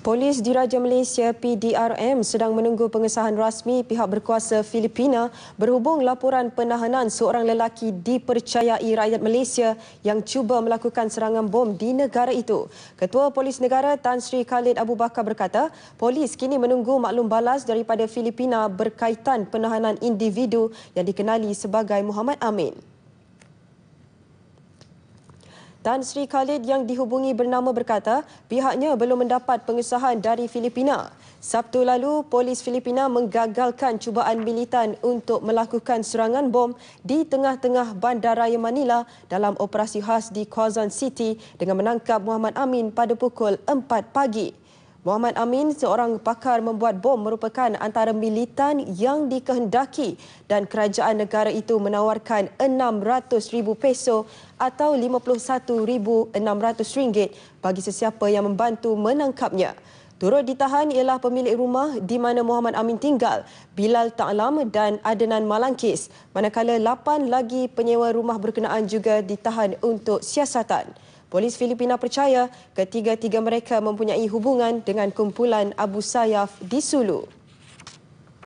Polis Diraja Malaysia PDRM sedang menunggu pengesahan rasmi pihak berkuasa Filipina berhubung laporan penahanan seorang lelaki dipercayai rakyat Malaysia yang cuba melakukan serangan bom di negara itu. Ketua Polis Negara Tan Sri Khalid Abu Bakar berkata, polis kini menunggu maklum balas daripada Filipina berkaitan penahanan individu yang dikenali sebagai Muhammad Amin. Tan Sri Khalid yang dihubungi bernama berkata pihaknya belum mendapat pengesahan dari Filipina. Sabtu lalu, polis Filipina menggagalkan cubaan militan untuk melakukan serangan bom di tengah-tengah bandaraya Manila dalam operasi khas di Quezon City dengan menangkap Muhammad Amin pada pukul 4 pagi. Muhammad Amin, seorang pakar membuat bom merupakan antara militan yang dikehendaki dan kerajaan negara itu menawarkan 600,000 peso atau 51,600 ringgit bagi sesiapa yang membantu menangkapnya. Turut ditahan ialah pemilik rumah di mana Muhammad Amin tinggal, Bilal Ta'lam dan Adenan Malangkis. Manakala lapan lagi penyewa rumah berkenaan juga ditahan untuk siasatan polis Filipina percaya ketiga-tiga mereka mempunyai hubungan dengan kumpulan Abu Sayyaf di Sulu.